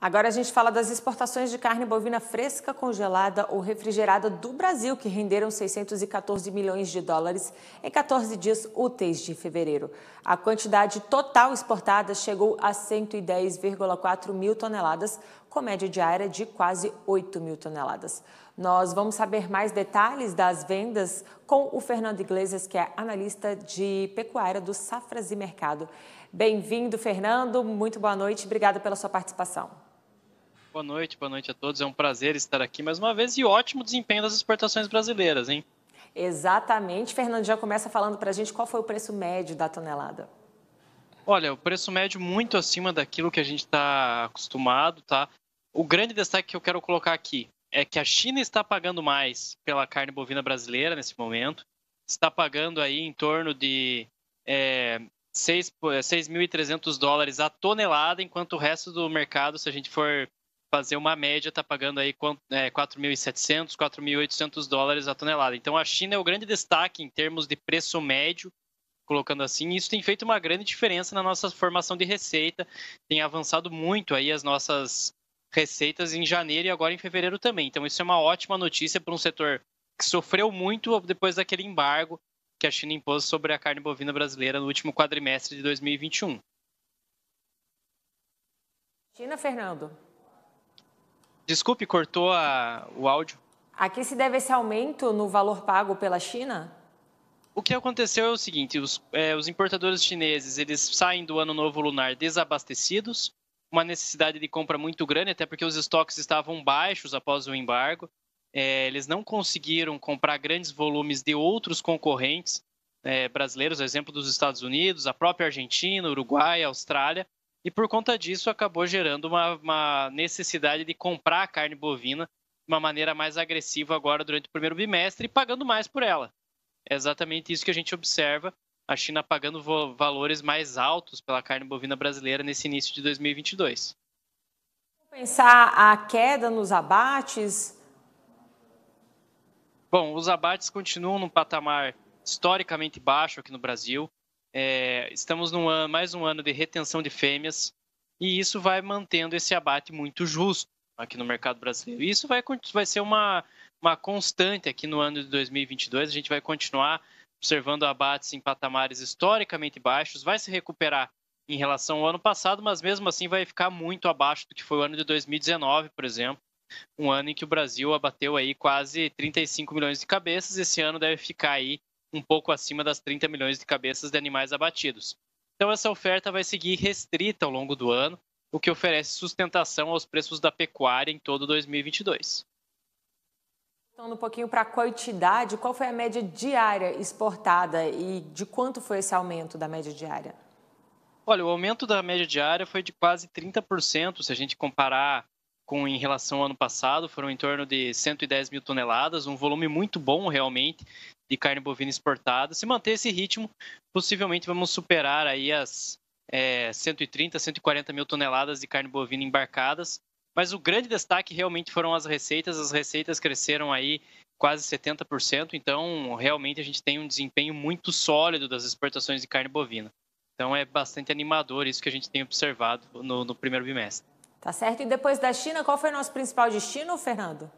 Agora a gente fala das exportações de carne bovina fresca, congelada ou refrigerada do Brasil, que renderam 614 milhões de dólares em 14 dias úteis de fevereiro. A quantidade total exportada chegou a 110,4 mil toneladas, com média diária de quase 8 mil toneladas. Nós vamos saber mais detalhes das vendas com o Fernando Iglesias, que é analista de pecuária do Safras e Mercado. Bem-vindo, Fernando. Muito boa noite. Obrigada pela sua participação. Boa noite, boa noite a todos. É um prazer estar aqui mais uma vez e ótimo desempenho das exportações brasileiras, hein? Exatamente. Fernando, já começa falando para a gente qual foi o preço médio da tonelada. Olha, o preço médio muito acima daquilo que a gente está acostumado, tá? O grande destaque que eu quero colocar aqui é que a China está pagando mais pela carne bovina brasileira nesse momento. Está pagando aí em torno de é, 6.300 é, dólares a tonelada, enquanto o resto do mercado, se a gente for fazer uma média, está pagando aí 4.700, 4.800 é, dólares a tonelada. Então a China é o grande destaque em termos de preço médio, colocando assim, isso tem feito uma grande diferença na nossa formação de receita, tem avançado muito aí as nossas receitas em janeiro e agora em fevereiro também. Então isso é uma ótima notícia para um setor que sofreu muito depois daquele embargo que a China impôs sobre a carne bovina brasileira no último quadrimestre de 2021. China, Fernando. Desculpe, cortou a, o áudio. A que se deve esse aumento no valor pago pela China? O que aconteceu é o seguinte: os, é, os importadores chineses eles saem do ano novo lunar desabastecidos, uma necessidade de compra muito grande, até porque os estoques estavam baixos após o embargo. É, eles não conseguiram comprar grandes volumes de outros concorrentes é, brasileiros, exemplo dos Estados Unidos, a própria Argentina, Uruguai, Austrália e por conta disso acabou gerando uma, uma necessidade de comprar a carne bovina de uma maneira mais agressiva agora durante o primeiro bimestre e pagando mais por ela. É exatamente isso que a gente observa, a China pagando valores mais altos pela carne bovina brasileira nesse início de 2022. Pensar a queda nos abates. Bom, os abates continuam num patamar historicamente baixo aqui no Brasil. É, estamos num ano, mais um ano de retenção de fêmeas e isso vai mantendo esse abate muito justo aqui no mercado brasileiro. E isso vai, vai ser uma, uma constante aqui no ano de 2022. A gente vai continuar observando abates em patamares historicamente baixos, vai se recuperar em relação ao ano passado, mas mesmo assim vai ficar muito abaixo do que foi o ano de 2019, por exemplo, um ano em que o Brasil abateu aí quase 35 milhões de cabeças. Esse ano deve ficar aí um pouco acima das 30 milhões de cabeças de animais abatidos. Então, essa oferta vai seguir restrita ao longo do ano, o que oferece sustentação aos preços da pecuária em todo 2022. Voltando um pouquinho para a quantidade, qual foi a média diária exportada e de quanto foi esse aumento da média diária? Olha, o aumento da média diária foi de quase 30%, se a gente comparar com em relação ao ano passado, foram em torno de 110 mil toneladas, um volume muito bom realmente de carne bovina exportada. Se manter esse ritmo, possivelmente vamos superar aí as é, 130, 140 mil toneladas de carne bovina embarcadas. Mas o grande destaque realmente foram as receitas. As receitas cresceram aí quase 70%, então realmente a gente tem um desempenho muito sólido das exportações de carne bovina. Então é bastante animador isso que a gente tem observado no, no primeiro bimestre. Tá certo? E depois da China, qual foi o nosso principal destino, Fernando?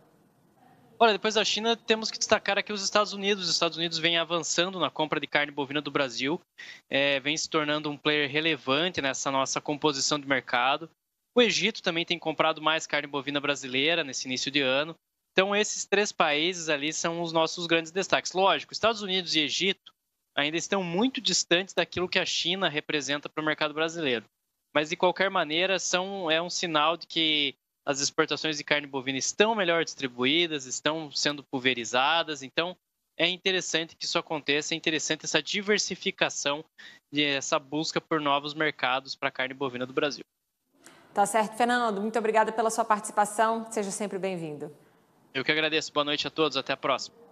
Olha, depois da China, temos que destacar aqui os Estados Unidos. Os Estados Unidos vem avançando na compra de carne bovina do Brasil, é, vem se tornando um player relevante nessa nossa composição de mercado. O Egito também tem comprado mais carne bovina brasileira nesse início de ano. Então, esses três países ali são os nossos grandes destaques. Lógico, Estados Unidos e Egito ainda estão muito distantes daquilo que a China representa para o mercado brasileiro mas de qualquer maneira são, é um sinal de que as exportações de carne bovina estão melhor distribuídas, estão sendo pulverizadas, então é interessante que isso aconteça, é interessante essa diversificação e essa busca por novos mercados para a carne bovina do Brasil. Tá certo, Fernando, muito obrigada pela sua participação, seja sempre bem-vindo. Eu que agradeço, boa noite a todos, até a próxima.